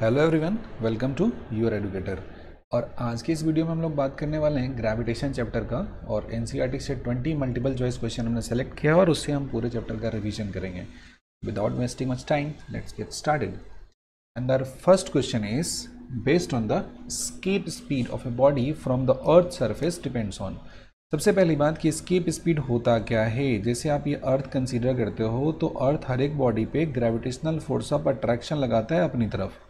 hello everyone welcome to your educator और आज की इस वीडियो में हम लोग बात करने वाले हैं ग्रेविटेशन चैप्टर का और एन से 20 मल्टीपल चॉइस क्वेश्चन हमने सेलेक्ट किया और उससे हम पूरे चैप्टर का रिवीजन करेंगे without wasting much time let's get started and our first question is based on the escape speed of a body from the earth surface depends on सबसे पहली बात कि स्कीप स्पीड होता क्या है जैसे आप ये अर्थ कंसिडर करते हो तो अर्थ हर एक बॉडी पे ग्रेविटेशनल फोर्स ऑफ अट्रैक्शन लगाता है अपनी तरफ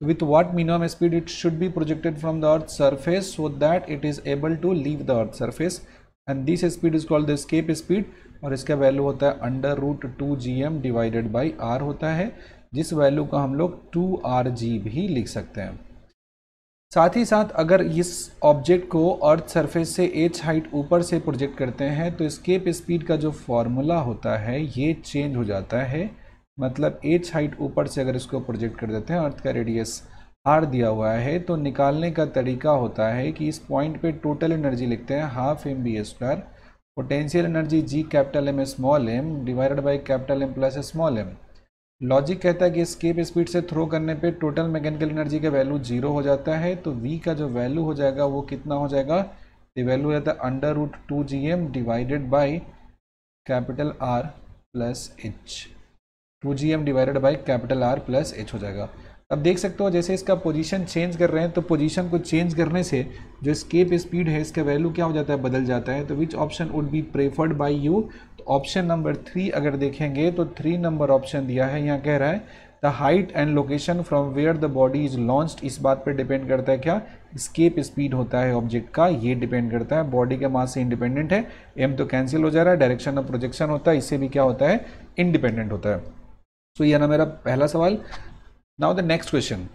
with what minimum speed it should be projected from the earth's surface so that it is able to leave the earth surface and this speed is called the escape speed और इसका value होता है under root two G M divided by R होता है जिस value का हम लोग टू आर जी भी लिख सकते हैं साथ ही साथ अगर इस ऑब्जेक्ट को अर्थ सरफेस से एच हाइट ऊपर से प्रोजेक्ट करते हैं तो स्केप स्पीड का जो फॉर्मूला होता है ये चेंज हो जाता है मतलब एच हाइट ऊपर से अगर इसको प्रोजेक्ट कर देते हैं अर्थ का रेडियस आर दिया हुआ है तो निकालने का तरीका होता है कि इस पॉइंट पे टोटल एनर्जी लिखते हैं half M V square potential energy G capital M small M divided by capital M plus small M logic कहता है कि स्केप स्पीड से थ्रो करने पे टोटल मैकेनिकल एनर्जी का वैल्यू जीरो हो जाता है तो वी का जो वैल्यू हो जाएगा वो कितना हो जाएगा ये वैल्यू रहता है under root two G M divided by capital R plus H two G M divided by capital R plus H हो जाएगा अब देख सकते हो जैसे इसका पोजीशन चेंज कर रहे हैं तो पोजीशन को चेंज करने से जो स्केप स्पीड है इसका वैल्यू क्या हो जाता है बदल जाता है तो which option would be preferred by you तो ऑप्शन नंबर थ्री अगर देखेंगे तो थ्री नंबर ऑप्शन दिया है यहाँ कह रहा है the height and location from where the body is launch इस बात पर डिपेंड करता है क्या स्केप स्पीड होता है ऑब्जेक्ट का ये डिपेंड करता है बॉडी के मास से इंडिपेंडेंट है एम तो कैंसिल हो जा रहा है डायरेक्शन ऑफ प्रोजेक्शन होता है इससे भी क्या होता है इंडिपेंडेंट होता है सो so, यह ना मेरा पहला सवाल नाउ द नेक्स्ट क्वेश्चन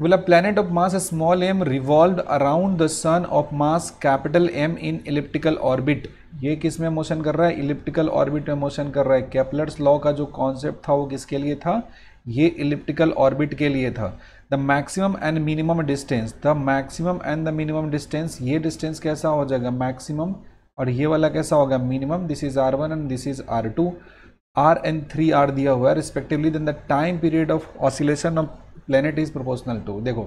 बोला a of mass small M revolve around the sun of mass capital M in elliptical orbit ये किस में मोशन कर रहा है इलिप्टिकल ऑर्बिट में मोशन कर रहा है कैपलर्स लॉ का जो कॉन्सेप्ट था वो किसके लिए था ये इलिप्टिकल ऑर्बिट के लिए था the maximum and minimum distance the maximum and the minimum distance ये डिस्टेंस कैसा हो जाएगा मैक्सिमम और ये वाला कैसा होगा minimum this is R one and this is R two R and three R दिया हुआ है respectively then the time period of oscillation of planet is proportional to देखो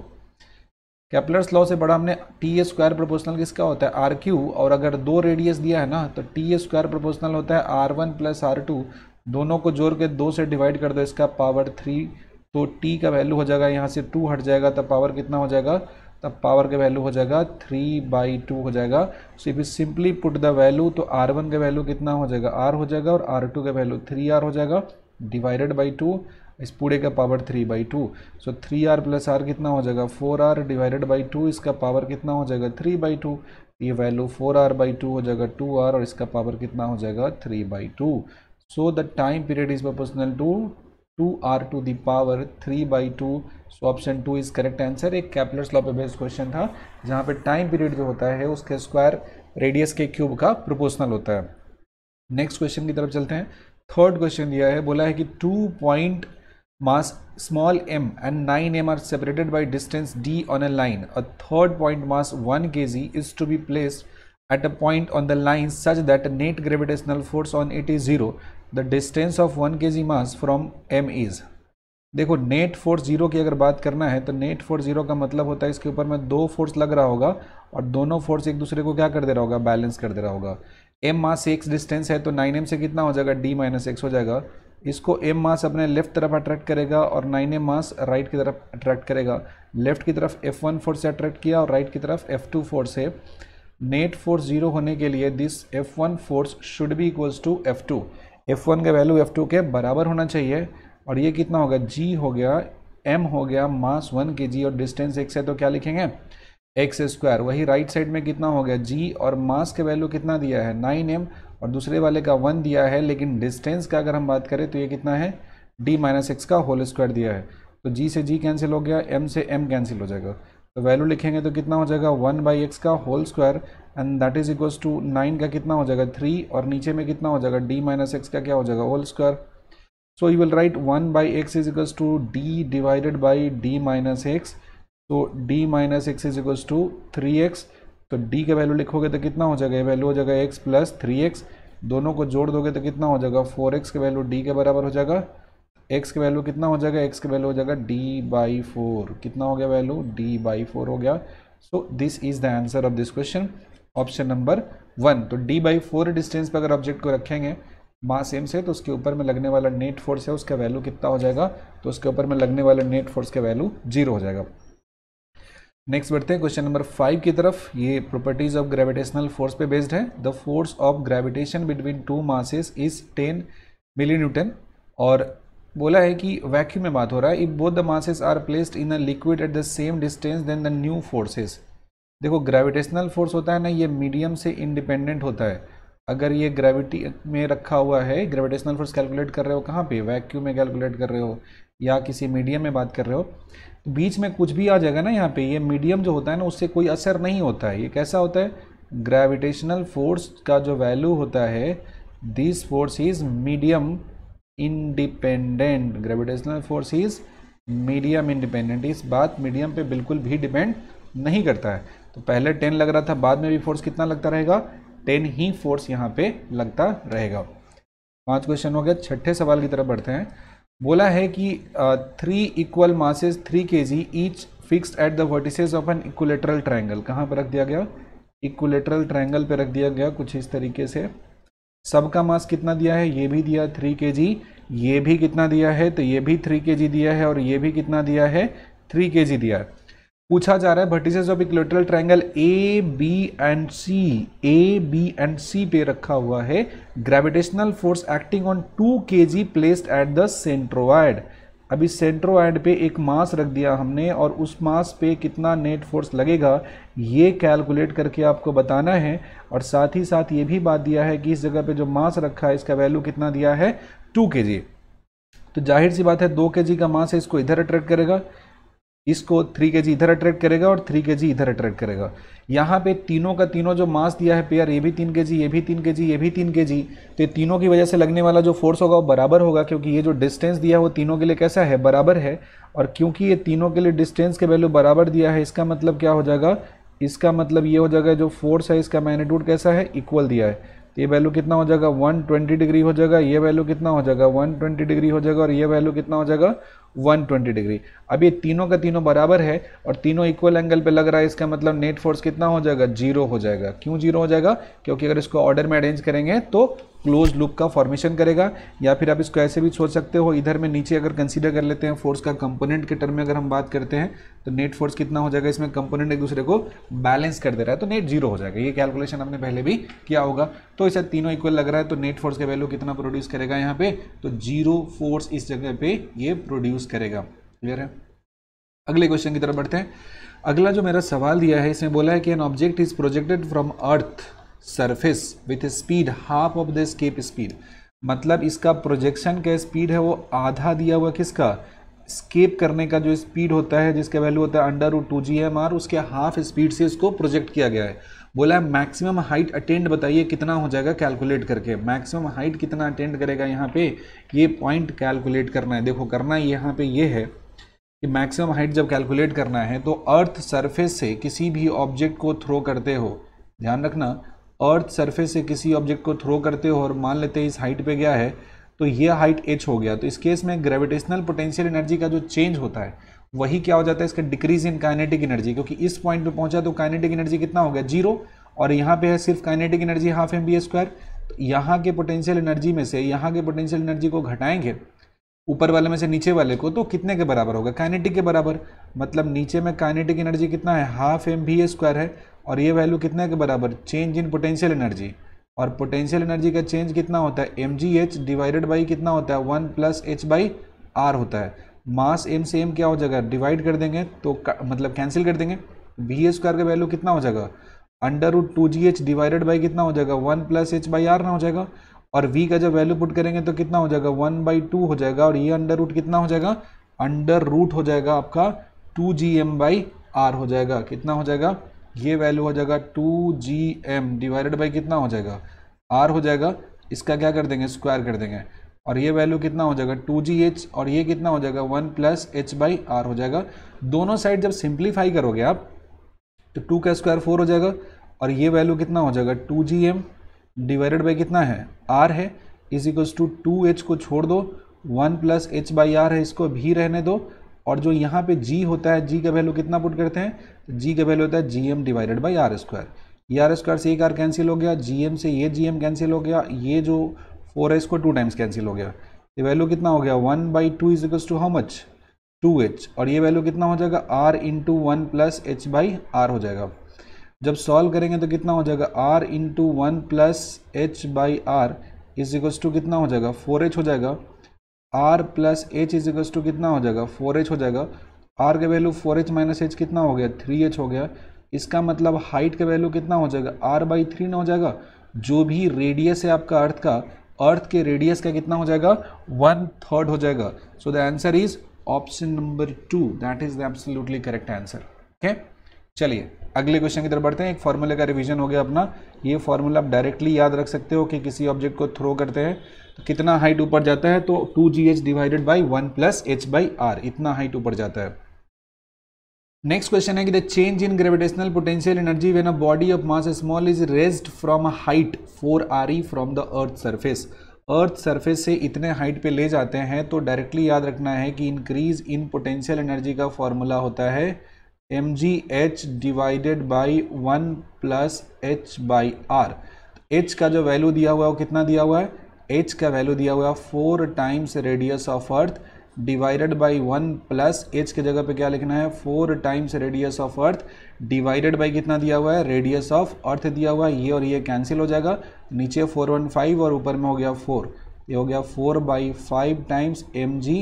कैपलर्स लॉ से बड़ा हमने टी ए स्क्वायर प्रोपोर्शनल किसका होता है आर क्यू और अगर दो रेडियस दिया है ना तो टी ए स्क्वायर प्रोपोर्शनल होता है R one plus R two दोनों को जोड़ के दो से डिवाइड कर दो इसका पावर थ्री तो टी का वैल्यू हो जाएगा यहाँ से टू हट जाएगा तो पावर कितना हो जाएगा तब पावर का वैल्यू हो जाएगा थ्री बाई टू हो जाएगा so if you simply put the value तो आर वन का वैल्यू कितना हो जाएगा आर हो जाएगा और आर टू का वैल्यू थ्री आर हो जाएगा डिवाइडेड बाई टू इस पूरे का power three by two so three R plus R कितना हो जाएगा four R divided by two इसका पावर कितना हो जाएगा थ्री बाई टू ये value four R by two हो जाएगा टू आर और इसका पावर कितना हो जाएगा three by two so the time period is proportional to two R two power three by two so option two is correct answer एक Kepler law पे based question था जहाँ पे टाइम पीरियड जो होता है उसके स्क्वायर रेडियस के क्यूब का प्रोपोर्शनल होता है नेक्स्ट क्वेश्चन की तरफ चलते हैं थर्ड क्वेश्चन दिया है बोला है कि two point mass small M and nine M are separated by distance D on a line a third point mass one K G is to be place at a point on the line such that net gravitational force on it is zero the distance of one K G mass from M is देखो net force zero की अगर बात करना है तो net force zero का मतलब होता है इसके ऊपर में दो फोर्स लग रहा होगा और दोनों फोर्स एक दूसरे को क्या कर दे रहा होगा बैलेंस कर दे रहा होगा एम मास से एक्स डिस्टेंस है तो नाइन एम से कितना हो जाएगा डी माइनस एक्स हो जाएगा इसको एम मास अपने लेफ्ट तरफ अट्रैक्ट करेगा और नाइन एम मास राइट की तरफ अट्रैक्ट करेगा लेफ्ट की तरफ एफ वन फोर्स से अट्रैक्ट किया और राइट की तरफ एफ टू फोर्स से नेट फोर्स जीरो होने के लिए this F one force should be equals to F two F one का वैल्यू एफ टू के बराबर होना चाहिए और ये कितना होगा जी हो गया एम हो गया मास वन के जी और डिस्टेंस एक्स है तो क्या लिखेंगे एक्स स्क्वायर वही राइट साइड में कितना हो गया जी और मास के वैल्यू कितना दिया है नाइन एम और दूसरे वाले का वन दिया है लेकिन डिस्टेंस का अगर हम बात करें तो ये कितना है डी माइनस एक्स का होल स्क्वायर दिया है तो जी से जी कैंसिल हो गया एम से एम कैंसिल हो जाएगा तो वैल्यू लिखेंगे तो कितना हो जाएगा वन बाई एक्स का whole square and that is equals to nine का कितना हो जाएगा थ्री और नीचे में कितना हो जाएगा डी माइनस एक्स का क्या हो जाएगा whole square so you will write one by X is equals to D divided by D minus X तो D minus X is equals to three X तो डी का वैल्यू लिखोगे तो कितना हो जाएगा ये वैल्यू हो जाएगा एक्स प्लस थ्री एक्स दोनों को जोड़ दोगे तो कितना हो जाएगा फोर एक्स का वैल्यू डी के बराबर हो जाएगा एक्स का वैल्यू कितना हो जाएगा एक्स का वैल्यू हो जाएगा डी बाई फोर कितना हो गया वैल्यू डी बाई फोर हो गया so this is the answer of this question option number one तो डी बाई फोर डिस्टेंस पर अगर ऑब्जेक्ट को रखेंगे मास एम से तो उसके ऊपर में लगने वाला नेट फोर्स है उसका वैल्यू कितना हो जाएगा तो उसके ऊपर में लगने वाला नेट फोर्स का वैल्यू जीरो हो जाएगा नेक्स्ट बढ़ते हैं क्वेश्चन नंबर फाइव की तरफ ये प्रॉपर्टीज ऑफ ग्रेविटेशनल फोर्स पे बेस्ड है the force of gravitation between two masses is ten milli newton और बोला है कि वैक्यूम में बात हो रहा है if both the masses are placed in a liquid at the same distance then the new forces देखो ग्रेविटेशनल फोर्स होता है ना ये मीडियम से इंडिपेंडेंट होता है अगर ये ग्रेविटी में रखा हुआ है ग्रेविटेशनल फोर्स कैलकुलेट कर रहे हो कहाँ पे वैक्यूम में कैलकुलेट कर रहे हो या किसी मीडियम में बात कर रहे हो तो बीच में कुछ भी आ जाएगा ना यहाँ पे ये मीडियम जो होता है ना उससे कोई असर नहीं होता है ये कैसा होता है ग्रेविटेशनल फोर्स का जो वैल्यू होता है this force is medium independent gravitational force is medium independent इस बात मीडियम पे बिल्कुल भी डिपेंड नहीं करता है तो पहले टेन लग रहा था बाद में भी फोर्स कितना लगता रहेगा टेन ही फोर्स यहाँ पे लगता रहेगा पांच क्वेश्चन हो गया छठे सवाल की तरफ बढ़ते हैं बोला है कि three equal masses three K G each fix at the vertices of an equilateral triangle कहाँ पर रख दिया गया इक्वलेटरल ट्राइंगल पर रख दिया गया कुछ इस तरीके से सबका मास कितना दिया है ये भी दिया थ्री के जी ये भी कितना दिया है तो ये भी थ्री के जी दिया है और ये भी कितना दिया है थ्री के जी दिया है पूछा जा रहा है vertices of equilateral triangle A B and C A B and C पे रखा हुआ है gravitational force acting on two K G placed at the centroid अभी सेंट्रोवाइड पे एक मास रख दिया हमने और उस मास पे कितना नेट फोर्स लगेगा ये कैलकुलेट करके आपको बताना है और साथ ही साथ ये भी बात दिया है कि इस जगह पे जो मास रखा है इसका वैल्यू कितना दिया है टू के जी तो जाहिर सी बात है दो के जी का मास है इसको इधर अट्रैक्ट करेगा इसको थ्री के जी इधर अट्रैक्ट करेगा और थ्री के जी इधर अट्रैक्ट करेगा यहाँ पे तीनों का तीनों जो मास दिया है पेयर ये भी तीन के जी ये भी तीन के जी ये भी तीन के जी तो ये तीनों की वजह से लगने वाला जो फोर्स होगा वो बराबर होगा क्योंकि ये जो डिस्टेंस दिया है वो तीनों के लिए कैसा है बराबर है और क्योंकि ये तीनों के लिए डिस्टेंस के वैल्यू बराबर दिया है इसका मतलब क्या हो जाएगा इसका मतलब ये हो जाएगा जो फोर्स है इसका मैग्नीट्यूड कैसा है इक्वल दिया है तो ये वैल्यू कितना हो जाएगा वन डिग्री हो जाएगा ये वैल्यू कितना हो जाएगा वन डिग्री हो जाएगा और ये वैल्यू कितना हो जाएगा 120 डिग्री अब ये तीनों का तीनों बराबर है और तीनों इक्वल एंगल पे लग रहा है इसका मतलब नेट फोर्स कितना हो जाएगा जीरो हो जाएगा क्यों जीरो हो जाएगा क्योंकि अगर इसको ऑर्डर में अरेंज करेंगे तो क्लोज लुक का फॉर्मेशन करेगा या फिर आप इसको ऐसे भी सोच सकते हो इधर में नीचे अगर कंसिडर कर लेते हैं फोर्स का कंपोनेंट के टर्म में अगर हम बात करते हैं तो नेट फोर्स कितना हो जाएगा इसमें कंपोनेंट एक दूसरे को बैलेंस कर दे रहा है तो नेट जीरो हो जाएगा ये कैलकुलेशन हमने पहले भी किया होगा तो इसे तीनों इक्वल लग रहा है तो नेट फोर्स का वैल्यू कितना प्रोड्यूस करेगा यहाँ पे तो जीरो फोर्स इस जगह पे ये प्रोड्यूस करेगा क्लियर है अगले क्वेश्चन की तरफ बढ़ते हैं अगला जो मेरा सवाल दिया है इसमें बोला है कि an object is projected from earth surface with speed half of the escape speed मतलब इसका प्रोजेक्शन का स्पीड है वो आधा दिया हुआ किसका स्केप करने का जो स्पीड होता है जिसका वैल्यू होता है under root two G M R उसके हाफ स्पीड से इसको प्रोजेक्ट किया गया है बोला है मैक्सिमम हाइट अटेंड बताइए कितना हो जाएगा कैलकुलेट करके मैक्सिमम हाइट कितना अटेंड करेगा यहाँ पे ये पॉइंट कैलकुलेट करना है देखो करना यहाँ पे ये है कि मैक्सिमम हाइट जब कैलकुलेट करना है तो अर्थ सरफेस से किसी भी ऑब्जेक्ट को थ्रो करते हो ध्यान रखना अर्थ सरफेस से किसी ऑब्जेक्ट को थ्रो करते हो और मान लेते हैं इस हाइट पे गया है तो ये हाइट एच हो गया तो इस केस में ग्रेविटेशनल पोटेंशियल एनर्जी का जो चेंज होता है वही क्या हो जाता है इसका डिक्रीज इन काइनेटिक एनर्जी क्योंकि इस पॉइंट पे पहुंचा तो काइनेटिक एनर्जी कितना हो गया जीरो और यहाँ पे है सिर्फ kinetic energy half M V square तो यहाँ के पोटेंशियल एनर्जी में से यहाँ के पोटेंशियल एनर्जी को घटाएंगे ऊपर वाले में से नीचे वाले को तो कितने के बराबर होगा काइनेटिक के बराबर मतलब नीचे में काइनेटिक एनर्जी कितना है हाफ एम ए स्क्वायर है और ये वैल्यू कितने के बराबर चेंज इन पोटेंशियल एनर्जी और पोटेंशियल एनर्जी का चेंज कितना होता है M G H divided by कितना होता है one plus H by R होता है मास एम से एम क्या हो जाएगा डिवाइड कर देंगे तो मतलब कैंसिल कर देंगे बी स्क्वायर का वैल्यू कितना हो जाएगा under root two G H divided by कितना हो जाएगा one plus H by R ना हो जाएगा और v का जब वैल्यू पुट करेंगे तो कितना हो जाएगा वन बाई टू हो जाएगा और ये अंडर रूट कितना हो जाएगा अंडर रूट हो जाएगा आपका two G M by R हो जाएगा कितना हो जाएगा ये वैल्यू हो जाएगा two G M divided by कितना हो जाएगा आर हो जाएगा इसका क्या कर देंगे स्क्वायर कर देंगे और ये वैल्यू कितना हो जाएगा टू जी एच और ये कितना हो जाएगा one plus H by R हो जाएगा दोनों साइड जब सिंप्लीफाई करोगे आप तो टू का स्क्वायर फोर हो जाएगा और ये वैल्यू कितना हो जाएगा two G M divided by कितना है आर है is equals to two H को छोड़ दो one plus H by R है इसको भी रहने दो और जो यहाँ पे जी होता है जी का वैल्यू कितना पुट करते हैं जी का वैल्यू होता है G M divided by R square ये आर स्क्वायर से एक आर कैंसिल हो गया जी एम से ये जी एम कैंसिल हो गया ये जो फोर है इसको टू टाइम्स कैंसिल हो गया ये वैल्यू कितना हो गया one by two is equals to how much two H और ये वैल्यू कितना हो जाएगा R into one plus H by R हो जाएगा जब सॉल्व करेंगे तो कितना हो जाएगा R into one plus H by R is equals to कितना हो जाएगा फोर एच हो जाएगा R plus H is equals to कितना हो जाएगा फोर एच हो जाएगा आर का value four H minus H कितना हो गया थ्री एच हो गया इसका मतलब हाइट का वैल्यू कितना हो जाएगा आर बाई थ्री ना हो जाएगा जो भी रेडियस है आपका अर्थ का अर्थ के रेडियस का कितना हो जाएगा वन थर्ड हो जाएगा so the answer is option number two that is the absolutely correct answer okay चलिए अगले क्वेश्चन की तरफ बढ़ते हैं एक फार्मूले का रिवीजन हो गया अपना ये फार्मूला आप डायरेक्टली याद रख सकते हो कि किसी ऑब्जेक्ट को थ्रो करते हैं तो कितना हाइट ऊपर जाता है तो two G H divided by one plus H by R इतना हाइट ऊपर जाता है नेक्स्ट क्वेश्चन है कि the change in gravitational potential energy when a body of mass small is raised from a height four R E from the earth surface earth surface से इतने height पे ले जाते हैं तो डायरेक्टली याद रखना है कि इंक्रीज इन पोटेंशियल एनर्जी का फॉर्मूला होता है M G H divided by one plus H by R H का जो वैल्यू दिया हुआ है वो कितना दिया हुआ है एच का वैल्यू दिया हुआ है four times radius of earth divided by one plus H के जगह पे क्या लिखना है four times radius of earth divided by कितना दिया हुआ है रेडियस ऑफ अर्थ दिया हुआ है ये और ये कैंसिल हो जाएगा नीचे फोर वन फाइव और ऊपर में हो गया फोर ये हो गया four by five times M G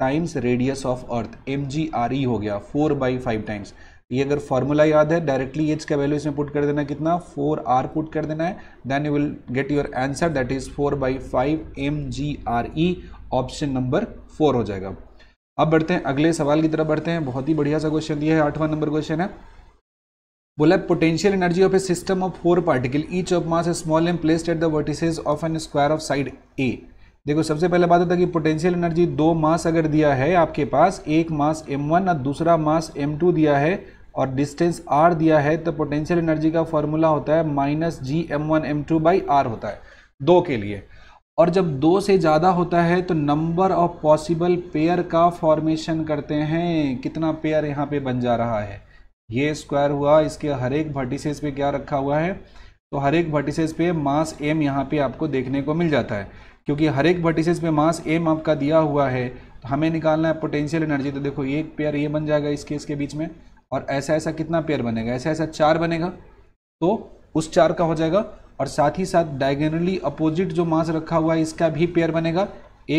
times radius of earth M G R E हो गया फोर बाई फाइव टाइम्स ये अगर फॉर्मूला याद है डायरेक्टली एच का वैल्यू इसमें पुट कर देना कितना फोर आर पुट कर देना है then you will get your answer that is four by five M G R E option number four हो जाएगा अब बढ़ते हैं अगले सवाल की तरफ बढ़ते हैं बहुत ही बढ़िया सा क्वेश्चन दिया है आठवां नंबर क्वेश्चन है बोला potential energy of a system of four particle each of mass small M placed at the vertices of an square of side A देखो सबसे पहले बात होता है कि पोटेंशियल एनर्जी दो मास अगर दिया है आपके पास एक मास m1 और दूसरा मास m2 दिया है और डिस्टेंस r दिया है तो पोटेंशियल एनर्जी का फॉर्मूला होता है minus G M one M two by R होता है दो के लिए और जब दो से ज़्यादा होता है तो नंबर ऑफ पॉसिबल पेयर का फॉर्मेशन करते हैं कितना पेयर यहाँ पे बन जा रहा है ये स्क्वायर हुआ इसके हर एक वर्टिसेस पे क्या रखा हुआ है तो हर एक वर्टिसेस पे मास एम यहाँ पे आपको देखने को मिल जाता है क्योंकि हर एक वर्टिसेस पे मास एम आपका दिया हुआ है तो हमें निकालना है पोटेंशियल एनर्जी तो देखो एक पेयर ये बन जाएगा इस केस के बीच में और ऐसा ऐसा कितना पेयर बनेगा ऐसा ऐसा चार बनेगा तो उस चार का हो जाएगा और साथ ही साथ डायगेनली अपोजिट जो मास रखा हुआ है इसका भी पेयर बनेगा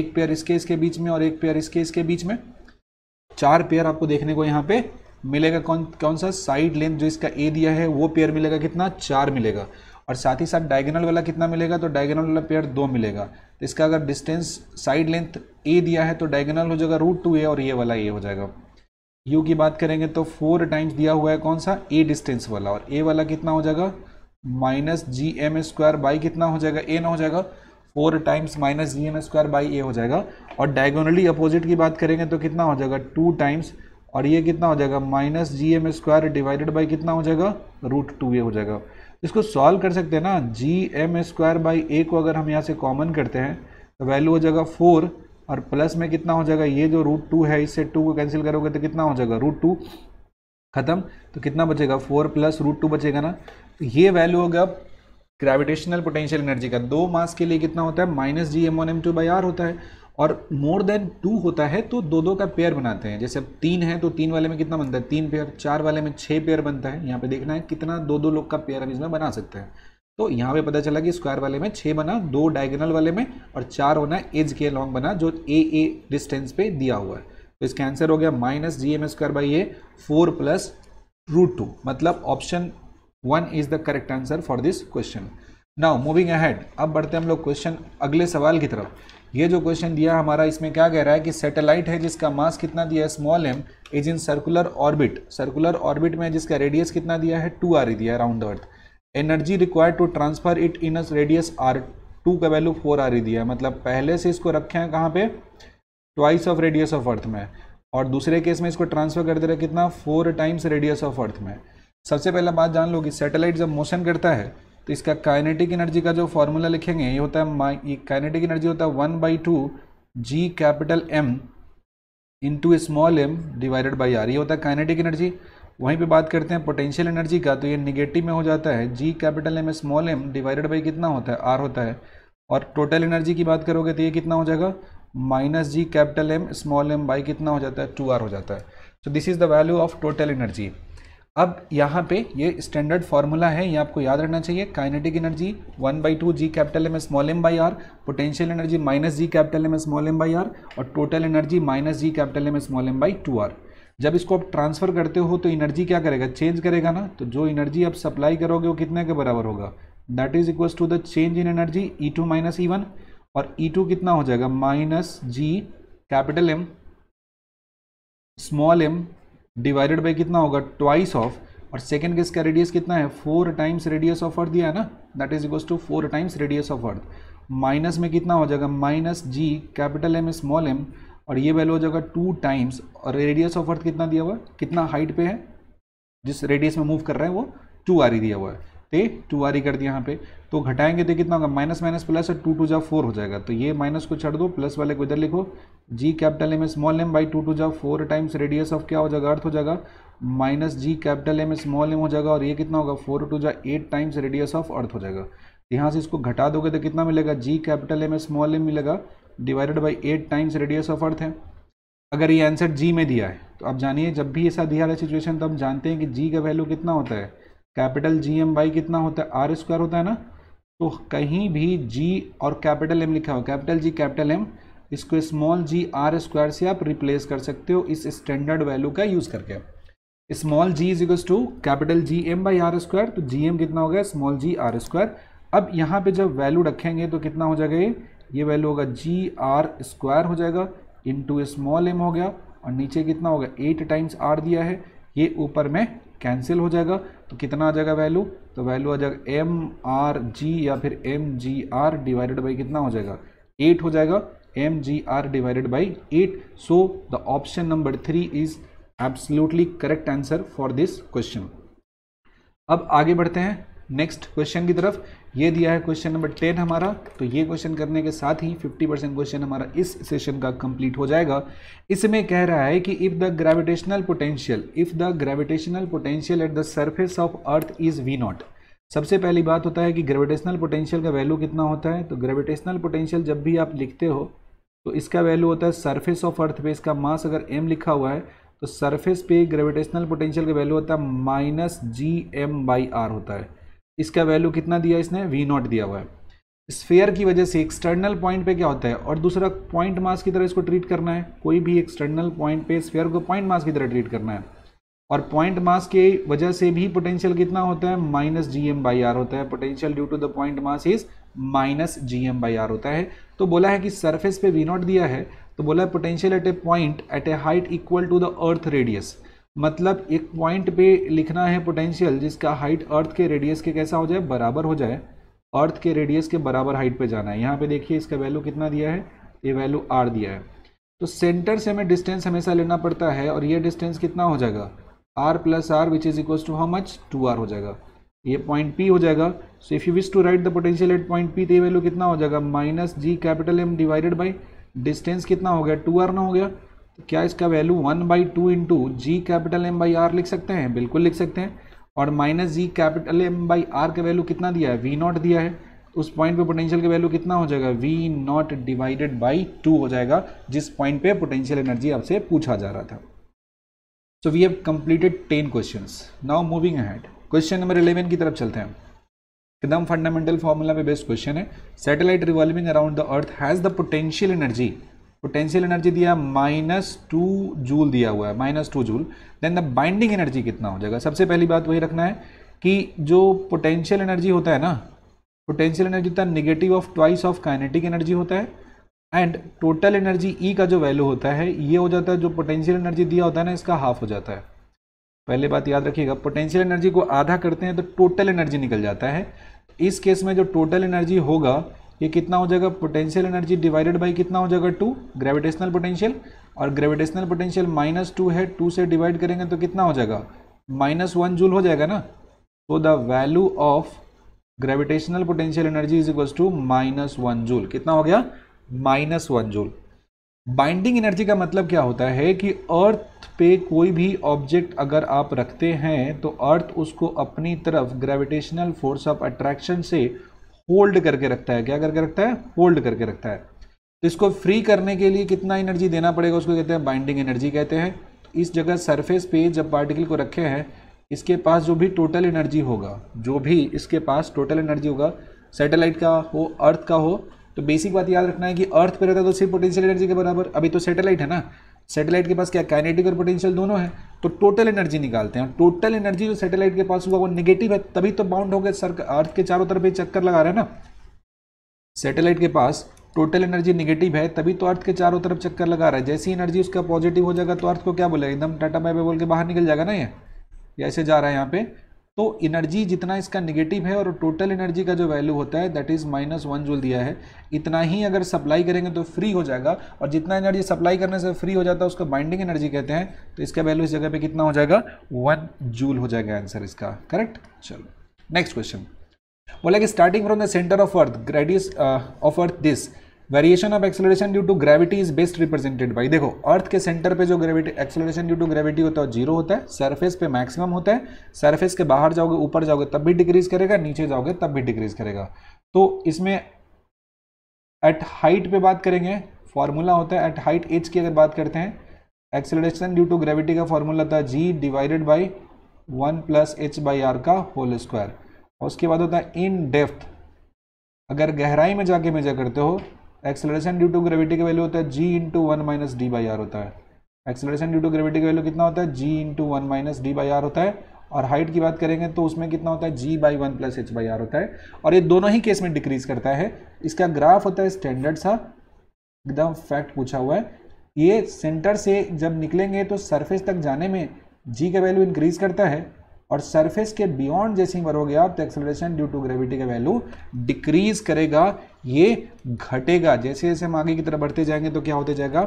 एक पेयर इस केस के बीच में और एक पेयर इस केस के बीच में चार पेयर आपको देखने को यहाँ पे मिलेगा कौन कौन सा साइड लेंथ जो इसका ए दिया है वो पेयर मिलेगा कितना चार मिलेगा और साथ ही साथ डायगोनल वाला कितना मिलेगा तो डायगोनल वाला पेयर दो मिलेगा तो इसका अगर डिस्टेंस साइड लेंथ ए दिया है तो डायगोनल हो जाएगा रूट टू ए और ये वाला ए हो जाएगा यू की बात करेंगे तो फोर टाइम्स दिया हुआ है कौन सा ए डिस्टेंस वाला और ए वाला कितना हो जाएगा minus G M square by कितना हो जाएगा ए ना हो जाएगा four times minus G M square by A हो जाएगा और डायगोनली अपोजिट की बात करेंगे तो कितना हो जाएगा टू टाइम्स और ये कितना हो जाएगा minus G M square divided by कितना हो जाएगा रूट टू ए हो जाएगा इसको सॉल्व कर सकते हैं ना G M square by A को अगर हम यहाँ से कॉमन करते हैं तो वैल्यू हो जाएगा फोर और प्लस में कितना हो जाएगा ये जो रूट टू है इससे टू को कैंसिल करोगे तो कितना हो जाएगा रूट टू ख़त्म तो कितना बचेगा फोर प्लस रूट टू बचेगा ना तो ये वैल्यू होगा ग्रेविटेशनल पोटेंशियल एनर्जी का दो मास के लिए कितना होता है minus G M one M two by R होता है और मोर देन टू होता है तो दो दो का पेयर बनाते हैं जैसे अब तीन है तो तीन वाले में कितना बनता है तीन पेयर चार वाले में छः पेयर बनता है यहाँ पे देखना है कितना दो दो लोग का पेयर हम इसमें बना सकते हैं तो यहाँ पे पता चला कि स्क्वायर वाले में छः बना दो डायगनल वाले में और चार होना एज के लॉन्ग बना जो ए ए डिस्टेंस पे दिया हुआ है तो इसका आंसर हो गया minus G M square by A four plus root two मतलब option one is the correct answer for this question now moving ahead अब बढ़ते हम लोग क्वेश्चन अगले सवाल की तरफ ये जो क्वेश्चन दिया हमारा इसमें क्या कह रहा है कि सैटेलाइट है जिसका मास कितना दिया है small M is in circular orbit circular orbit में जिसका रेडियस कितना दिया है टू आर दिया है round earth energy required to transfer it in radius R two का वैल्यू फोर आर ही दिया है मतलब पहले से इसको रखे हैं कहाँ पे twice of radius of earth में और दूसरे केस में इसको ट्रांसफर कर दे रहे कितना four times radius of earth में सबसे पहला बात जान लो कि सैटेलाइट जब मोशन करता है तो इसका काइनेटिक एनर्जी का जो फॉर्मूला लिखेंगे ये होता है काइनेटिक एनर्जी होता है one by two G capital M into small M divided by R ये होता है काइनेटिक एनर्जी वहीं पे बात करते हैं पोटेंशियल एनर्जी का तो ये निगेटिव में हो जाता है G capital M small M divided by कितना होता है आर होता है और टोटल एनर्जी की बात करोगे तो ये कितना हो जाएगा minus G capital M small M by कितना हो जाता है टू आर हो जाता है so this is the value of total energy अब यहाँ पे ये स्टैंडर्ड फार्मूला है ये आपको याद रखना चाहिए kinetic energy one by two G capital M small M by R potential energy minus G capital M small M by R और total energy minus G capital M small M by two R जब इसको आप transfer करते हो तो energy क्या करेगा change करेगा ना तो जो एनर्जी आप सप्लाई करोगे वो कितने के बराबर होगा that is equals to the change in energy E two minus E one और ई e टू कितना हो जाएगा minus G capital M small M divided by कितना होगा ट्वाइस ऑफ और सेकेंड गेस का रेडियस कितना है four times radius of earth दिया है ना that is equals to four times radius of earth minus में कितना हो जाएगा minus G capital M small M और ये वैल्यू हो जाएगा टू टाइम्स और रेडियस ऑफ अर्थ कितना दिया हुआ है कितना हाइट पे है जिस रेडियस में मूव कर रहा है वो टू आर ही दिया हुआ है तो टू आर ही कर दिया यहाँ पे तो घटाएंगे तो कितना होगा माइनस माइनस प्लस है टू टू जा फोर हो जाएगा तो ये माइनस को छोड़ दो प्लस वाले को इधर लिखो G capital M small M by two two जा फोर टाइम्स रेडियस ऑफ क्या हो जाएगा अर्थ हो जाएगा minus G capital M small M हो जाएगा और ये कितना होगा फोर टू जा eight times radius of earth हो जाएगा तो यहाँ से इसको घटा दोगे तो कितना मिलेगा G capital M small M मिलेगा divided by eight times radius of earth है अगर ये आंसर जी में दिया है तो आप जानिए जब भी ऐसा दिया है सिचुएशन तो हम जानते हैं कि जी का वैल्यू कितना होता है कैपिटल जी एम बाई कितना होता है आर स्क्वायर होता है ना तो कहीं भी जी और कैपिटल एम लिखा हो कैपिटल जी कैपिटल एम इसको स्मॉल जी आर स्क्वायर से आप रिप्लेस कर सकते हो इस स्टैंडर्ड वैल्यू का यूज़ करके small G is equal to capital G M by R square तो जी एम कितना हो गया स्मॉल जी आर स्क्वायर अब यहाँ पे जब वैल्यू रखेंगे तो कितना हो जाएगा ये ये वैल्यू होगा जी आर स्क्वायर हो जाएगा टू स्मॉल एम हो गया और नीचे कितना होगा एट टाइम्स आर दिया है ये ऊपर में कैंसिल हो जाएगा तो कितना आ जाएगा वैल्यू तो वैल्यू आ जाएगा एम आर जी या फिर M G R divided by कितना हो जाएगा एट हो जाएगा M G R divided by eight so the option number three is absolutely correct answer for this question अब आगे बढ़ते हैं नेक्स्ट क्वेश्चन की तरफ ये दिया है क्वेश्चन नंबर टेन हमारा तो ये क्वेश्चन करने के साथ ही फिफ्टी परसेंट क्वेश्चन हमारा इस सेशन का कंप्लीट हो जाएगा इसमें कह रहा है कि if the gravitational potential if the gravitational potential at the surface of earth is V naught सबसे पहली बात होता है कि ग्रेविटेशनल पोटेंशियल का वैल्यू कितना होता है तो ग्रेविटेशनल पोटेंशियल जब भी आप लिखते हो तो इसका वैल्यू होता है सरफेस ऑफ अर्थ पे इसका मास अगर एम लिखा हुआ है तो सरफेस पे ग्रेविटेशनल पोटेंशियल का वैल्यू होता है minus G M by R होता है इसका वैल्यू कितना दिया इसने वी नॉट दिया हुआ है स्फेयर की वजह से एक्सटर्नल पॉइंट पे क्या होता है और दूसरा पॉइंट मास की तरह इसको ट्रीट करना है कोई भी एक्सटर्नल पॉइंट पे स्फेयर को पॉइंट मास की तरह ट्रीट करना है और पॉइंट मास के वजह से भी पोटेंशियल कितना होता है minus G M by R होता है potential due to the point mass is minus G M by R होता है तो बोला है कि सरफेस पे वी नॉट दिया है तो बोला है potential at a point at a height equal to the earth radius मतलब एक पॉइंट पे लिखना है पोटेंशियल जिसका हाइट अर्थ के रेडियस के कैसा हो जाए बराबर हो जाए अर्थ के रेडियस के बराबर हाइट पे जाना है यहाँ पे देखिए इसका वैल्यू कितना दिया है ये वैल्यू आर दिया है तो सेंटर से हमें डिस्टेंस हमेशा लेना पड़ता है और ये डिस्टेंस कितना हो जाएगा R plus R which is equal to how much two R हो जाएगा ये पॉइंट पी हो जाएगा so if you wish to write the potential at point P तो ये वैल्यू कितना हो जाएगा minus G capital M divided by distance कितना हो गया टू आर ना हो गया तो क्या इसका value one by two into G capital M by R लिख सकते हैं बिल्कुल लिख सकते हैं और minus G capital M by R का वैल्यू कितना दिया है वी नॉट दिया है तो उस पॉइंट पे पोटेंशियल का वैल्यू कितना हो जाएगा V naught divided by two हो जाएगा जिस पॉइंट पे पोटेंशियल एनर्जी आपसे पूछा जा रहा था so we have completed ten question now moving ahead question number eleven की तरफ चलते हैं एकदम फंडामेंटल फॉर्मूला पे बेस्ट क्वेश्चन है satellite revolving around the earth has the potential energy potential energy दिया माइनस टू जूल दिया हुआ है minus two joule then the binding energy कितना हो जाएगा सबसे पहली बात वही रखना है कि जो पोटेंशियल एनर्जी होता है ना पोटेंशियल एनर्जी होता है negative of twice of kinetic energy होता है एंड टोटल एनर्जी ई का जो वैल्यू होता है ये हो जाता है जो पोटेंशियल एनर्जी दिया होता है ना इसका हाफ हो जाता है पहले बात याद रखिएगा पोटेंशियल एनर्जी को आधा करते हैं तो टोटल एनर्जी निकल जाता है इस केस में जो टोटल एनर्जी होगा ये कितना हो जाएगा पोटेंशियल एनर्जी डिवाइडेड बाई कितना हो जाएगा टू ग्रेविटेशनल पोटेंशियल और ग्रेविटेशनल पोटेंशियल माइनस टू है टू से डिवाइड करेंगे तो कितना हो जाएगा माइनस वन जूल हो जाएगा ना तो the value of gravitational potential energy is equals to minus one joule कितना हो गया minus one joule binding energy का मतलब क्या होता है कि अर्थ पे कोई भी ऑब्जेक्ट अगर आप रखते हैं तो अर्थ उसको अपनी तरफ ग्रेविटेशनल फोर्स ऑफ अट्रैक्शन से होल्ड करके रखता है क्या करके रखता है होल्ड करके रखता है तो इसको फ्री करने के लिए कितना एनर्जी देना पड़ेगा उसको कहते हैं बाइंडिंग एनर्जी कहते हैं इस जगह सरफेस पे जब पार्टिकल को रखे हैं इसके पास जो भी टोटल एनर्जी होगा जो भी इसके पास टोटल एनर्जी होगा सैटेलाइट का हो अर्थ का हो तो बेसिक बात याद रखना है कि अर्थ पर रहता है तो सिर्फ पोटेंशियल एनर्जी के बराबर अभी तो सैटेलाइट है ना सैटेलाइट के पास क्या काइनेटिक और पोटेंशियल दोनों है तो टोटल एनर्जी निकालते हैं टोटल एनर्जी जो सैटेलाइट के पास हुआ वो निगेटिव है तभी तो बाउंड हो गए सर अर्थ के चारों तरफ चक्कर लगा रहे हैं ना सैटेलाइट के पास टोटल एनर्जी निगेटिव है तभी तो अर्थ के चारों तरफ चक्कर लगा रहा है जैसी एनर्जी उसका पॉजिटिव हो जाएगा तो अर्थ को क्या बोलेगा एकदम टाटा बाय बोल के बाहर निकल जाएगा ना ये ऐसे जा रहा है यहाँ पे तो एनर्जी जितना इसका निगेटिव है और टोटल एनर्जी का जो वैल्यू होता है that is minus one joule दिया है इतना ही अगर सप्लाई करेंगे तो फ्री हो जाएगा और जितना एनर्जी सप्लाई करने से फ्री हो जाता है उसको बाइंडिंग एनर्जी कहते हैं तो इसका वैल्यू इस जगह पे कितना हो जाएगा वन जूल हो जाएगा आंसर इसका करेक्ट चलो नेक्स्ट क्वेश्चन बोला कि starting from the centre of earth radius of earth this variation of acceleration due to gravity is best represented by देखो अर्थ के सेंटर पे जो gravity acceleration due to gravity होता है जीरो होता है सरफेस पे मैक्सिमम होता है सरफेस के बाहर जाओगे ऊपर जाओगे तब भी डिक्रीज करेगा नीचे जाओगे तब भी डिक्रीज करेगा तो इसमें एट हाइट पे बात करेंगे फॉर्मूला होता है एट हाइट एच की अगर बात करते हैं एक्सेलरेशन ड्यू टू ग्रेविटी का फॉर्मूला था G divided by one plus H by R का होल स्क्वायर और उसके बाद होता है इन डेफ्थ अगर गहराई में जाके मेजर करते हो एक्सेलरेशन ड्यू टू ग्रेविटी का वैल्यू होता है G into one minus D by R होता है एक्सेलरेशन ड्यू टू ग्रेविटी का वैल्यू कितना होता है G into one minus D by R होता है और हाइट की बात करेंगे तो उसमें कितना होता है G by one plus H by R होता है और ये दोनों ही केस में डिक्रीज करता है इसका ग्राफ होता है स्टैंडर्ड सा एकदम फैक्ट पूछा हुआ है ये सेंटर से जब निकलेंगे तो सरफेस तक जाने में जी का वैल्यू इंक्रीज करता है और सरफेस के बियॉन्ड जैसे ही मरोगे आप तो एक्सेलरेशन ड्यू टू ग्रेविटी का वैल्यू डिक्रीज करेगा ये घटेगा जैसे जैसे हम आगे की तरफ बढ़ते जाएंगे तो क्या होते जाएगा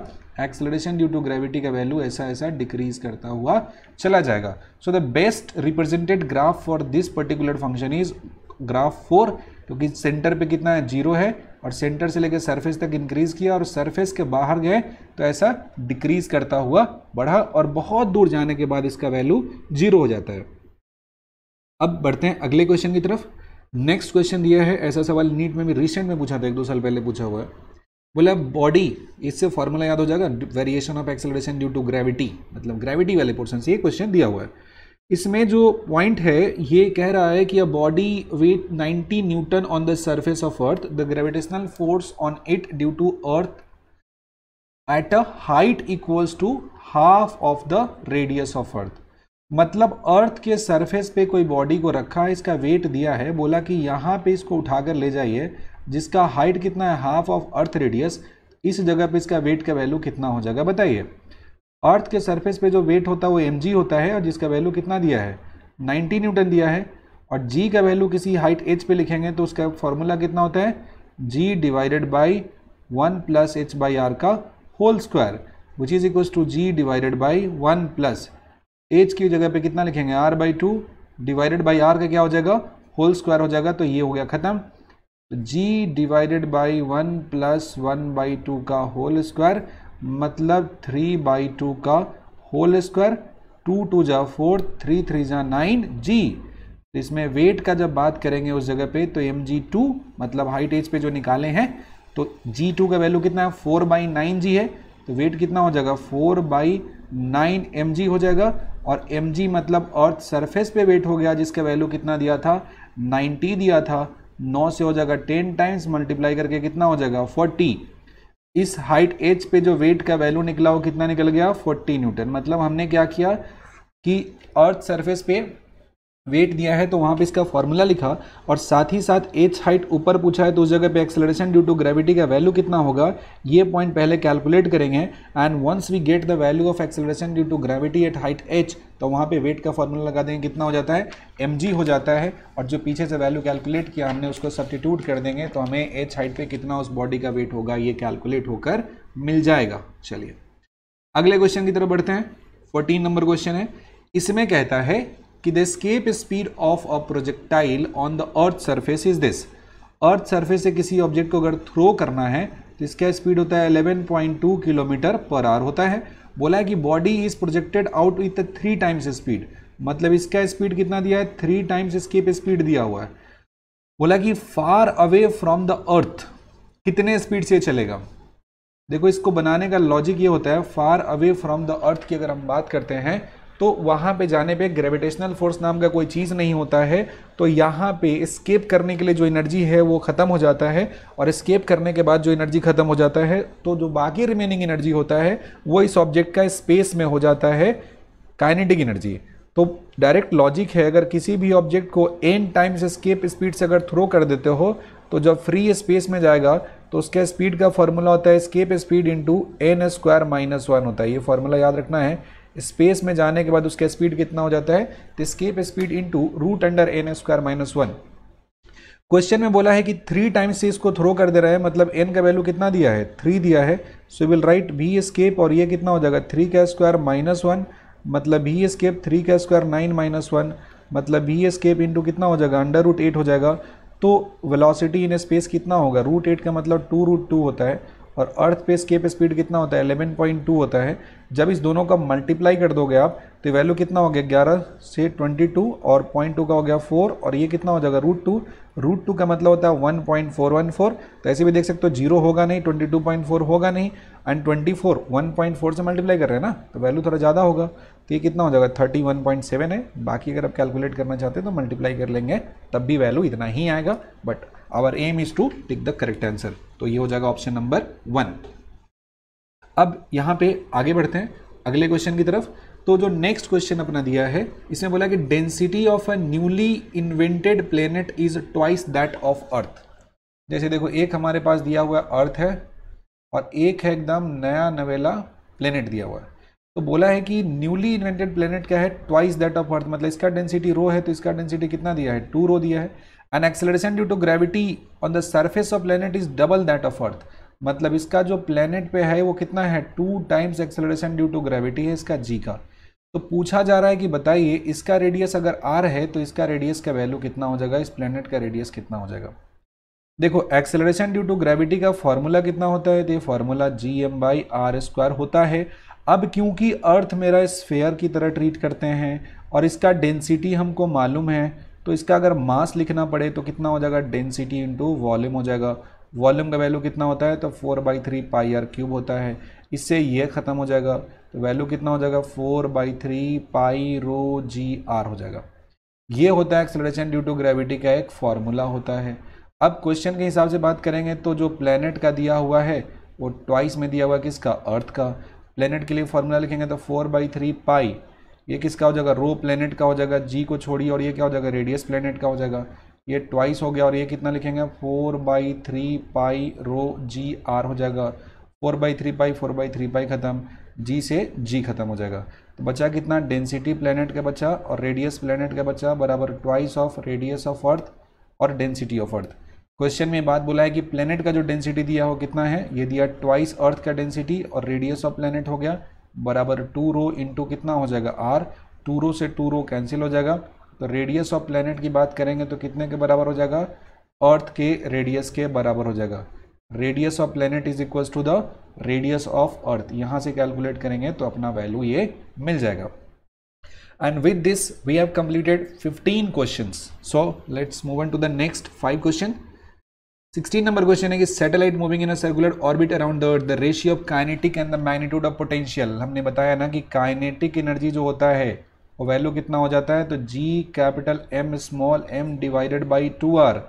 एक्सेलरेशन ड्यू टू ग्रेविटी का वैल्यू ऐसा ऐसा डिक्रीज करता हुआ चला जाएगा so the best represented graph for this particular function is graph four क्योंकि सेंटर पे कितना है जीरो है और सेंटर से लेकर सरफेस तक इंक्रीज किया और सरफेस के बाहर गए तो ऐसा डिक्रीज करता हुआ बढ़ा और बहुत दूर जाने के बाद इसका वैल्यू जीरो हो जाता है अब बढ़ते हैं अगले क्वेश्चन की तरफ नेक्स्ट क्वेश्चन दिया है ऐसा सवाल नीट में भी रिसेंट में पूछा था एक दो साल पहले पूछा हुआ है बोला बॉडी इससे फॉर्मूला याद हो जाएगा variation of acceleration due to gravity मतलब ग्रेविटी वाले पोर्शन से ये क्वेश्चन दिया हुआ है इसमें जो पॉइंट है ये कह रहा है कि a body weight 90 newton on the surface of earth the gravitational force on it due to earth at a height equals to half of the radius of earth मतलब अर्थ के सरफेस पे कोई बॉडी को रखा है इसका wait दिया है बोला कि यहाँ पे इसको उठाकर ले जाइए जिसका हाइट कितना है हाफ ऑफ अर्थ रेडियस इस जगह पे इसका वेट का वैल्यू कितना हो जाएगा बताइए अर्थ के सरफेस पे जो वेट होता है वो एम होता है और जिसका वैल्यू कितना दिया है नाइन्टी न्यूटन दिया है और जी का वैल्यू किसी हाइट एच पे लिखेंगे तो उसका फॉर्मूला कितना होता है G divided by one plus H by R का whole square which is equals to G divided by one plus H की जगह पे कितना लिखेंगे R by two divided by R का क्या हो जाएगा होल स्क्वायर हो जाएगा तो ये हो गया ख़त्म G divided by one plus one by two का होल स्क्वायर मतलब थ्री बाई टू का होल स्क्वायर टू टू जा फोर थ्री थ्री जा नाइन जी तो इसमें वेट का जब बात करेंगे उस जगह पे तो एम जी टू मतलब हाइट एज पे जो निकाले हैं तो जी टू का वैल्यू कितना है फोर बाई नाइन जी है तो वेट कितना हो जाएगा four by nine M G हो जाएगा और एम मतलब अर्थ सरफेस पे वेट हो गया जिसका वैल्यू कितना दिया था 90 दिया था 9 से हो जाएगा 10 टाइम्स मल्टीप्लाई करके कितना हो जाएगा 40 इस हाइट एच पे जो वेट का वैल्यू निकला वो कितना निकल गया 40 न्यूटन मतलब हमने क्या किया कि अर्थ सरफेस पे वेट दिया है तो वहाँ पे इसका फॉर्मूला लिखा और साथ ही साथ एच हाइट ऊपर पूछा है तो उस जगह पे एक्सेलरेशन ड्यू टू ग्रेविटी का वैल्यू कितना होगा ये पॉइंट पहले कैलकुलेट करेंगे and once we get the value of acceleration due to gravity at height H तो वहाँ पे वेट का फॉर्मूला लगा देंगे कितना हो जाता है एम हो जाता है और जो पीछे से वैल्यू कैलकुलेट किया हमने उसको सब्सटीट्यूट कर देंगे तो हमें एच हाइट पर कितना उस बॉडी का वेट होगा ये कैलकुलेट होकर मिल जाएगा चलिए अगले क्वेश्चन की तरफ बढ़ते हैं फोर्टीन नंबर क्वेश्चन है इसमें कहता है कि the escape speed of a projectile on the earth surface is this earth surface से किसी ऑब्जेक्ट को अगर थ्रो करना है तो इसका स्पीड होता है 11.2 किलोमीटर पर आवर होता है बोला है कि body is projected out with three times speed मतलब इसका स्पीड कितना दिया है थ्री टाइम्स स्केप स्पीड दिया हुआ है बोला कि far away from the earth कितने स्पीड से चलेगा देखो इसको बनाने का लॉजिक ये होता है far away from the earth की अगर हम बात करते हैं तो वहाँ पे जाने पे ग्रेविटेशनल फोर्स नाम का कोई चीज़ नहीं होता है तो यहाँ पे स्केप करने के लिए जो एनर्जी है वो ख़त्म हो जाता है और स्केप करने के बाद जो एनर्जी ख़त्म हो जाता है तो जो बाकी रिमेनिंग एनर्जी होता है वो इस ऑब्जेक्ट का स्पेस में हो जाता है काइनेटिक एनर्जी तो डायरेक्ट लॉजिक है अगर किसी भी ऑब्जेक्ट को एन टाइम्स स्केप स्पीड से अगर थ्रो कर देते हो तो जब फ्री स्पेस में जाएगा तो उसके स्पीड का फॉर्मूला होता है escape speed into N square minus one होता है ये फॉर्मूला याद रखना है स्पेस में जाने के बाद उसका स्पीड कितना हो जाता है तो escape speed into root under N square minus one question में बोला है कि थ्री टाइम्स से इसको थ्रो कर दे रहा है मतलब एन का वैल्यू कितना दिया है थ्री दिया है सो विल राइट भी स्केप और ये कितना हो जाएगा थ्री का स्क्वायर माइनस वन मतलब भी स्केप थ्री का स्क्वायर नाइन माइनस वन मतलब भी स्केप इंटू कितना हो जाएगा अंडर रूट एट हो जाएगा तो वेलोसिटी इन स्पेस कितना होगा रूट एट का मतलब टू रूट टू होता है और अर्थ पे स्केप स्पीड कितना होता है 11.2 होता है जब इस दोनों का मल्टीप्लाई कर दोगे आप तो वैल्यू कितना हो गया 11 से 22 और पॉइंट टू का हो गया 4 और ये कितना हो जाएगा रूट टू रूट टू का मतलब होता है 1.414 तो ऐसे भी देख सकते हो जीरो होगा नहीं 22.4 होगा नहीं एंड 24 1.4 से मल्टीप्लाई कर रहे हैं ना तो वैल्यू थोड़ा ज़्यादा होगा तो ये कितना हो जाएगा सेवन है बाकी अगर आप कैलकुलेट करना चाहते हैं तो मल्टीप्लाई कर लेंगे तब भी वैल्यू इतना ही आएगा but our M is two tick the correct answer तो ये हो जाएगा ऑप्शन नंबर वन अब यहाँ पे आगे बढ़ते हैं अगले क्वेश्चन की तरफ तो जो नेक्स्ट क्वेश्चन अपना दिया है इसमें बोला कि density of a newly invented planet is twice that of earth जैसे देखो एक हमारे पास दिया हुआ अर्थ है और एक है एकदम नया नवेला प्लेनेट दिया हुआ है तो बोला है कि न्यूली इन्वेंटेड प्लेनेट क्या है ट्वाइस दैट ऑफ अर्थ मतलब इसका डेंसिटी रो है तो इसका डेंसिटी कितना दिया है टू रो दिया है and acceleration due to gravity on the surface of planet is double that of earth मतलब इसका जो प्लेनेट पे है वो कितना है two times acceleration due to gravity है इसका जी का तो पूछा जा रहा है कि बताइए इसका रेडियस अगर आर है तो इसका रेडियस का वैल्यू कितना हो जाएगा इस प्लेनेट का रेडियस कितना हो जाएगा देखो एक्सेलरेशन ड्यू टू ग्रेविटी का फॉर्मूला कितना होता है तो ये formula G M by R square होता है अब क्योंकि अर्थ मेरा स्फेयर की तरह ट्रीट करते हैं और इसका डेंसिटी हमको मालूम है तो इसका अगर मास लिखना पड़े तो कितना हो जाएगा डेंसिटी इंटू वॉल्यूम हो जाएगा वॉल्यूम का वैल्यू कितना होता है तो four by three pi R cube होता है इससे ये ख़त्म हो जाएगा तो वैल्यू कितना हो जाएगा four by three pi rho G R हो जाएगा ये होता है एक्सलेशन ड्यू टू ग्रेविटी का एक फॉर्मूला होता है अब क्वेश्चन के हिसाब से बात करेंगे तो जो प्लेनेट का दिया हुआ है वो ट्वाइस में दिया हुआ किसका अर्थ का प्लेनेट के लिए फॉर्मूला लिखेंगे तो फोर बाई थ्री पाई ये किसका हो जाएगा रो प्लेनेट का हो जाएगा जी को छोड़िए और ये क्या हो जाएगा रेडियस प्लेनेट का हो जाएगा ये ट्वाइस हो गया और ये कितना लिखेंगे four by three pi rho G R हो जाएगा four by three pi four by three pi ख़त्म जी से जी ख़त्म हो जाएगा तो बचा कितना डेंसिटी प्लेनेट का बचा और रेडियस प्लेनेट का बचा बराबर twice of radius of earth और डेंसिटी ऑफ अर्थ क्वेश्चन में बात बोला है कि प्लेनेट का जो डेंसिटी दिया हो कितना है ये दिया ट्वाइस अर्थ का डेंसिटी और रेडियस ऑफ प्लेनेट हो गया बराबर टू रो इंटू कितना हो जाएगा आर टू रो से टू रो कैंसिल हो जाएगा तो रेडियस ऑफ प्लानट की बात करेंगे तो कितने के बराबर हो जाएगा अर्थ के रेडियस के बराबर हो जाएगा radius of planet is equal to the radius of earth यहाँ से कैलकुलेट करेंगे तो अपना वैल्यू ये मिल जाएगा and with this we have completed 15 question so let's move on to the next five question 16 number question है कि satellite moving in a circular orbit around the earth the ratio of kinetic and the magnitude of potential हमने बताया ना कि kinetic energy जो होता है वो वैल्यू कितना हो जाता है तो G capital M small M divided by two R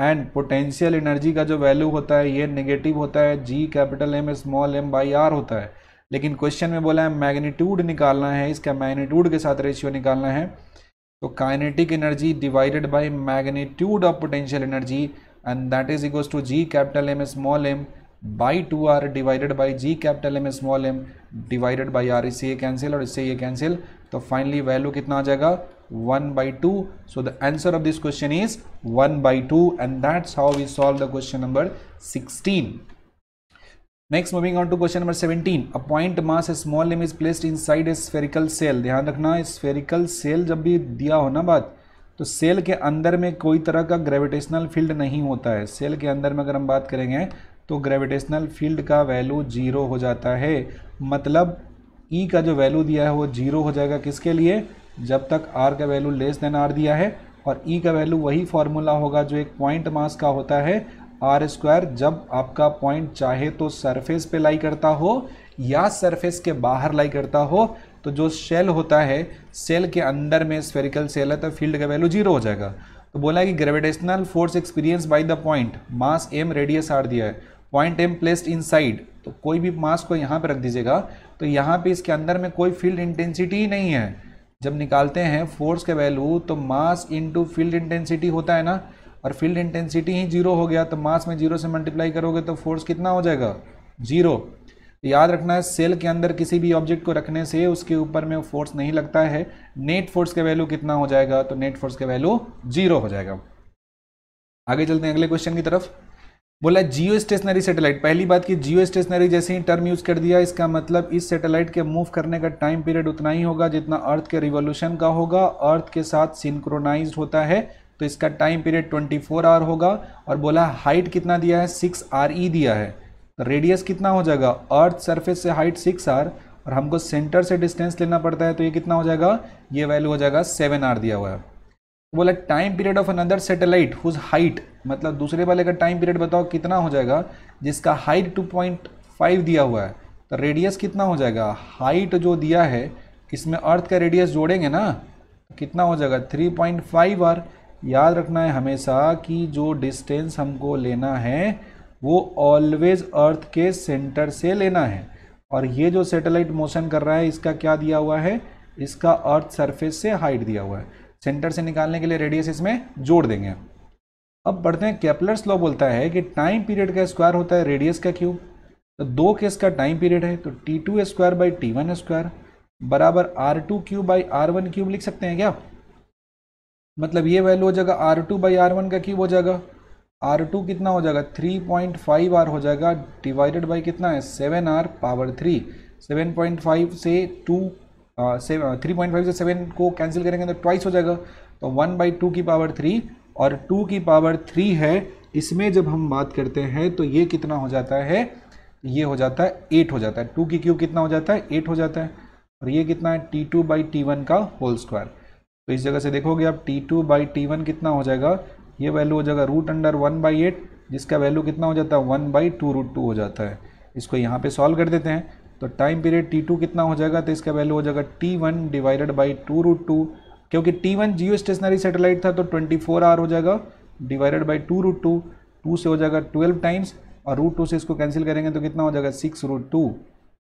and potential energy का जो वैल्यू होता है ये नेगेटिव होता है G capital M small M by R होता है लेकिन क्वेश्चन में बोला है मैग्नीट्यूड निकालना है इसका मैग्नीट्यूड के साथ रेशियो निकालना है तो kinetic energy divided by magnitude of potential energy and that is equals to G capital M small m by 2R divided by G capital M small m divided by R इससे ये cancel और इससे ये cancel तो finally value कितना आ जाएगा 1 by two so the answer of this question is 1 by two and that's how we solve the question number 16 next moving on to question number 17 a point mass small M is placed inside a spherical shell ध्यान रखना spherical shell जब भी दिया हो ना बात तो cell के अंदर में कोई तरह का ग्रेविटेशनल फील्ड नहीं होता है सेल के अंदर में अगर हम बात करेंगे तो ग्रेविटेशनल फील्ड का वैल्यू जीरो हो जाता है मतलब ई e का जो वैल्यू दिया है वो जीरो हो जाएगा किसके लिए जब तक आर का वैल्यू लेस देन आर दिया है और ई e का वैल्यू वही फॉर्मूला होगा जो एक पॉइंट मास का होता है आर स्क्वायर जब आपका पॉइंट चाहे तो सरफेस पे लाई करता हो या सरफेस के बाहर लाई करता हो तो जो सेल होता है सेल के अंदर में स्फेरिकल सेल है तो फील्ड का वैल्यू जीरो हो जाएगा तो बोला है कि gravitational force experience by the point mass M radius R दिया है point M placed inside तो कोई भी मास को यहाँ पर रख दीजिएगा तो यहाँ पे इसके अंदर में कोई फील्ड इंटेंसिटी ही नहीं है जब निकालते हैं फोर्स के वैल्यू तो मास इंटू फील्ड इंटेंसिटी होता है ना और फील्ड इंटेंसिटी ही जीरो हो गया तो मास में जीरो से मल्टीप्लाई करोगे तो फोर्स कितना हो जाएगा जीरो तो याद रखना है सेल के अंदर किसी भी ऑब्जेक्ट को रखने से उसके ऊपर में फोर्स नहीं लगता है नेट फोर्स का वैल्यू कितना हो जाएगा तो नेट फोर्स का वैल्यू जीरो हो जाएगा आगे चलते हैं अगले क्वेश्चन की तरफ बोला जियो स्टेशनरी सेटेलाइट पहली बात की जियो स्टेशनरी जैसे ही टर्म यूज़ कर दिया इसका मतलब इस सैटेलाइट के मूव करने का टाइम पीरियड उतना ही होगा जितना अर्थ के रिवोल्यूशन का होगा अर्थ के साथ सिंक्रोनाइज होता है तो इसका टाइम पीरियड 24 आवर होगा और बोला हाइट कितना दिया है 6 आर ई दिया है रेडियस कितना हो जाएगा अर्थ सरफेस से हाइट सिक्स आर और हमको सेंटर से डिस्टेंस लेना पड़ता है तो ये कितना हो जाएगा ये वैल्यू हो जाएगा सेवन आर दिया हुआ है बोला time period of another satellite whose height मतलब दूसरे वाले का टाइम पीरियड बताओ कितना हो जाएगा जिसका हाइट टू पॉइंट फाइव दिया हुआ है तो रेडियस कितना हो जाएगा हाइट जो दिया है इसमें अर्थ का रेडियस जोड़ेंगे ना तो कितना हो जाएगा थ्री पॉइंट फाइव आर याद रखना है हमेशा कि जो डिस्टेंस हमको लेना है वो ऑलवेज अर्थ के सेंटर से लेना है और ये जो सैटेलाइट मोशन कर रहा है इसका क्या दिया हुआ है इसका अर्थ सरफेस से हाइट दिया हुआ है सेंटर से निकालने के लिए रेडियस इसमें जोड़ देंगे अब बढ़ते हैं कैपलर्स लॉ बोलता है कि टाइम पीरियड का स्क्वायर होता है रेडियस का क्यूब तो दो केस का टाइम पीरियड है तो T two square by T one square बराबर R two cube by R one cube लिख सकते हैं क्या मतलब ये वैल्यू हो जाएगा R two by R one का क्यूब हो जाएगा आर टू कितना हो जाएगा थ्री पॉइंट फाइव आर हो जाएगा डिवाइडेड बाई कितना है seven R power three seven point five से टू थ्री पॉइंट फाइव से सेवन को कैंसिल करेंगे तो ट्वाइस हो जाएगा तो वन बाई टू की पावर थ्री और टू की पावर थ्री है इसमें जब हम बात करते हैं तो ये कितना हो जाता है ये हो जाता है एट हो जाता है टू की क्यूब कितना हो जाता है एट हो जाता है और ये कितना है T two by T one का होल स्क्वायर तो इस जगह से देखोगे आप T two by T one कितना हो जाएगा ये वैल्यू हो जाएगा root under one by eight जिसका वैल्यू कितना हो जाता है one by two root two हो जाता है इसको यहाँ पे सॉल्व कर देते हैं तो टाइम पीरियड टी टू कितना हो जाएगा तो इसका वैल्यू हो जाएगा T one divided by two root two क्योंकि T one geostationary satellite था तो ट्वेंटी फोर आवर हो जाएगा divided by two root two two से हो जाएगा ट्वेल्व टाइम्स और रूट टू से इसको कैंसिल करेंगे तो कितना हो जाएगा सिक्स रूट टू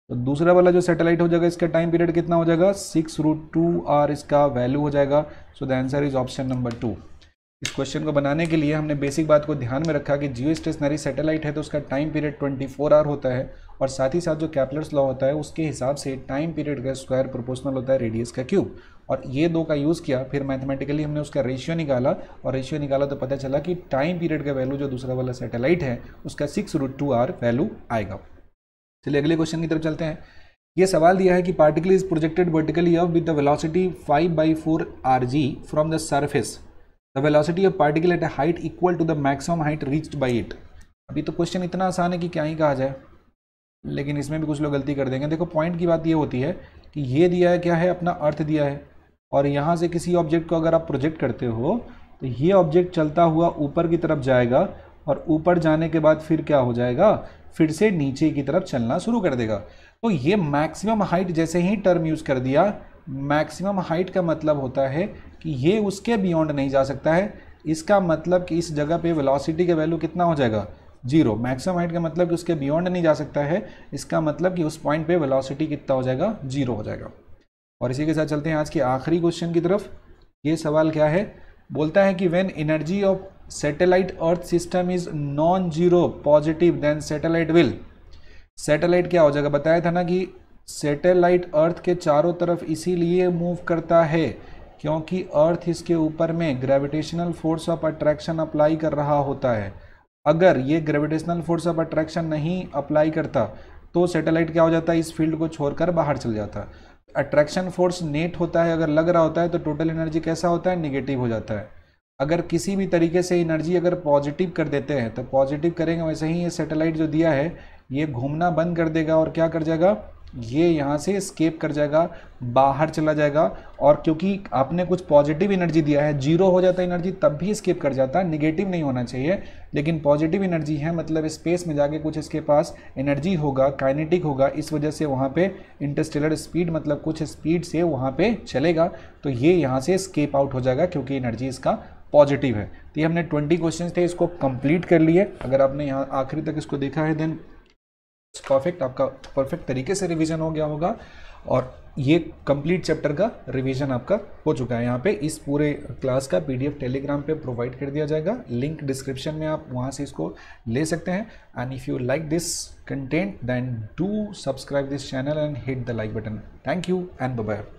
तो दूसरा वाला जो सैटेलाइट हो जाएगा इसका टाइम पीरियड कितना हो जाएगा सिक्स रूट टू आर इसका वैल्यू हो जाएगा so the answer is option number two इस क्वेश्चन को बनाने के लिए हमने बेसिक बात को ध्यान में रखा कि जियो स्टेशनरी सैटेलाइट है तो उसका टाइम पीरियड 24 आवर होता है और साथ ही साथ जो कैपलर्स लॉ होता है उसके हिसाब से टाइम पीरियड का स्क्वायर प्रोपोर्शनल होता है रेडियस का क्यूब और ये दो का यूज़ किया फिर मैथमेटिकली हमने उसका रेशियो निकाला और रेशियो निकाला तो पता चला कि टाइम पीरियड का वैल्यू जो दूसरा वाला सेटेलाइट है उसका six root two R value आएगा चलिए अगले क्वेश्चन की तरफ चलते हैं ये सवाल दिया है कि particle is projected vertically off with the velocity five by four R G from the surface the velocity of particle at a height equal to the maximum height reached by it अभी तो question इतना आसान है कि क्या ही कहा जाए लेकिन इसमें भी कुछ लोग गलती कर देंगे देखो पॉइंट की बात ये होती है कि ये दिया है क्या है अपना अर्थ दिया है और यहाँ से किसी ऑब्जेक्ट को अगर आप प्रोजेक्ट करते हो तो ये ऑब्जेक्ट चलता हुआ ऊपर की तरफ जाएगा और ऊपर जाने के बाद फिर क्या हो जाएगा फिर से नीचे की तरफ चलना शुरू कर देगा तो ये मैक्सिमम हाइट जैसे ही टर्म यूज़ कर दिया मैक्सिमम हाइट का मतलब होता है कि ये उसके बियॉन्ड नहीं जा सकता है इसका मतलब कि इस जगह पे वेलोसिटी का वैल्यू कितना हो जाएगा जीरो मैक्सिमम हाइट का मतलब कि उसके बियॉन्ड नहीं जा सकता है इसका मतलब कि उस पॉइंट पे वेलोसिटी कितना हो जाएगा जीरो हो जाएगा और इसी के साथ चलते हैं आज के आखिरी क्वेश्चन की तरफ ये सवाल क्या है बोलता है कि when energy of satellite earth system is non zero positive then satellite will satellite क्या हो जाएगा बताया था ना कि सैटेलाइट अर्थ के चारों तरफ इसीलिए मूव करता है क्योंकि अर्थ इसके ऊपर में gravitational force of attraction apply कर रहा होता है अगर ये ग्रेविटेशनल फोर्स ऑफ अट्रैक्शन नहीं अप्लाई करता तो सैटेलाइट क्या हो जाता है इस फील्ड को छोड़कर बाहर चल जाता अट्रैक्शन फोर्स नेट होता है अगर लग रहा होता है तो टोटल एनर्जी कैसा होता है निगेटिव हो जाता है अगर किसी भी तरीके से एनर्जी अगर पॉजिटिव कर देते हैं तो पॉजिटिव करेंगे वैसे ही ये सैटेलाइट जो दिया है ये घूमना बंद कर देगा और क्या कर जाएगा ये यहाँ से स्केप कर जाएगा बाहर चला जाएगा और क्योंकि आपने कुछ पॉजिटिव एनर्जी दिया है जीरो हो जाता है एनर्जी तब भी स्केप कर जाता है निगेटिव नहीं होना चाहिए लेकिन पॉजिटिव एनर्जी है मतलब स्पेस में जाके कुछ इसके पास एनर्जी होगा काइनेटिक होगा इस वजह से वहाँ पे इंटरस्टेलर स्पीड मतलब कुछ स्पीड से वहाँ पर चलेगा तो ये यहाँ से स्केप आउट हो जाएगा क्योंकि एनर्जी इसका पॉजिटिव है तो ये हमने ट्वेंटी क्वेश्चन थे इसको कंप्लीट कर लिए अगर आपने यहाँ आखिरी तक इसको देखा है देन परफेक्ट आपका परफेक्ट तरीके से रिवीजन हो गया होगा और ये कंप्लीट चैप्टर का रिवीजन आपका हो चुका है यहाँ पे इस पूरे क्लास का पीडीएफ टेलीग्राम पे प्रोवाइड कर दिया जाएगा लिंक डिस्क्रिप्शन में आप वहाँ से इसको ले सकते हैं and if you like this content then do subscribe this channel and hit the like button thank you and bye